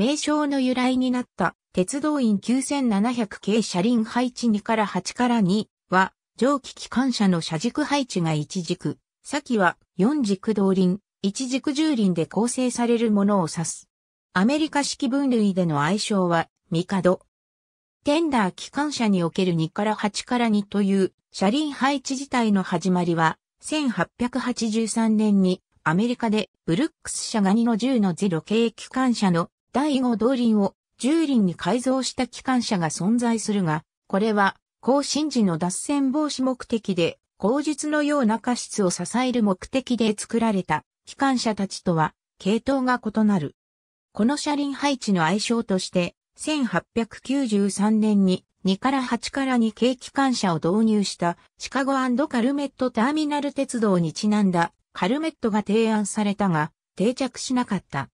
名称の由来になった鉄道員9700系車輪配置2から8から2は、蒸気機関車の車軸配置が1軸、先は4軸動輪、1軸重輪で構成されるものを指す。アメリカ式分類での愛称は、ミカド。テンダー機関車における2から8から2という車輪配置自体の始まりは、1883年にアメリカでブルックス社が2の10の0系機関車の第5動輪を重輪に改造した機関車が存在するが、これは、更新時の脱線防止目的で、後日のような過失を支える目的で作られた機関車たちとは、系統が異なる。この車輪配置の愛称として、1893年に2から8から2系機関車を導入したシカゴカルメットターミナル鉄道にちなんだカルメットが提案されたが定着しなかった。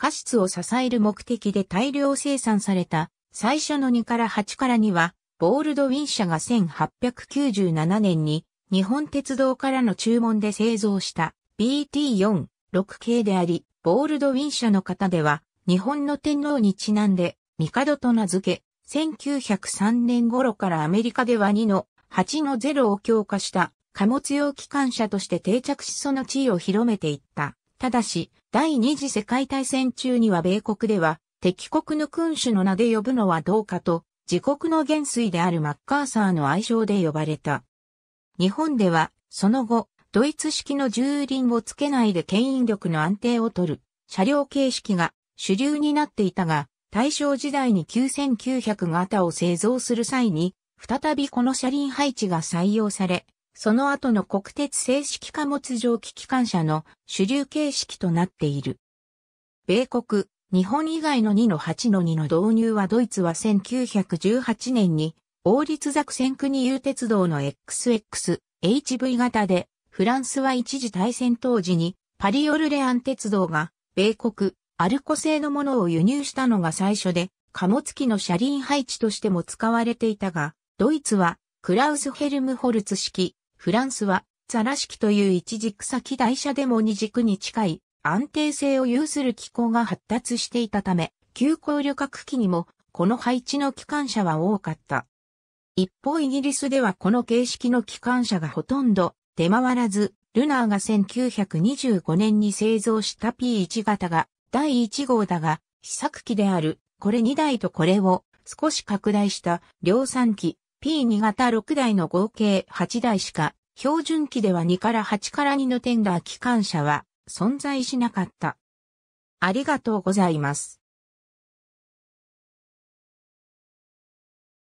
過失を支える目的で大量生産された最初の2から8からには、ボールドウィン社が1897年に日本鉄道からの注文で製造した BT46 系であり、ボールドウィン社の方では日本の天皇にちなんで帝と名付け、1903年頃からアメリカでは2の8の0を強化した貨物用機関車として定着しその地位を広めていった。ただし、第二次世界大戦中には米国では、敵国の君主の名で呼ぶのはどうかと、自国の元帥であるマッカーサーの愛称で呼ばれた。日本では、その後、ドイツ式の重輪をつけないで牽引力の安定を取る、車両形式が主流になっていたが、大正時代に9900型を製造する際に、再びこの車輪配置が採用され、その後の国鉄正式貨物蒸気機関車の主流形式となっている。米国、日本以外の2の8の2の導入はドイツは1918年に王立ザクセン国有鉄道の XXHV 型で、フランスは一時大戦当時にパリオルレアン鉄道が米国、アルコ製のものを輸入したのが最初で、貨物機の車輪配置としても使われていたが、ドイツはクラウスヘルムホルツ式フランスは、ザラ式という一軸先台車でも二軸に近い安定性を有する機構が発達していたため、急行旅客機にもこの配置の機関車は多かった。一方イギリスではこの形式の機関車がほとんど出回らず、ルナーが1925年に製造した P1 型が第1号だが、試作機であるこれ2台とこれを少し拡大した量産機 P2 型6台の合計8台しか、標準機では2から8から2のテンダー機関車は存在しなかった。ありがとうございます。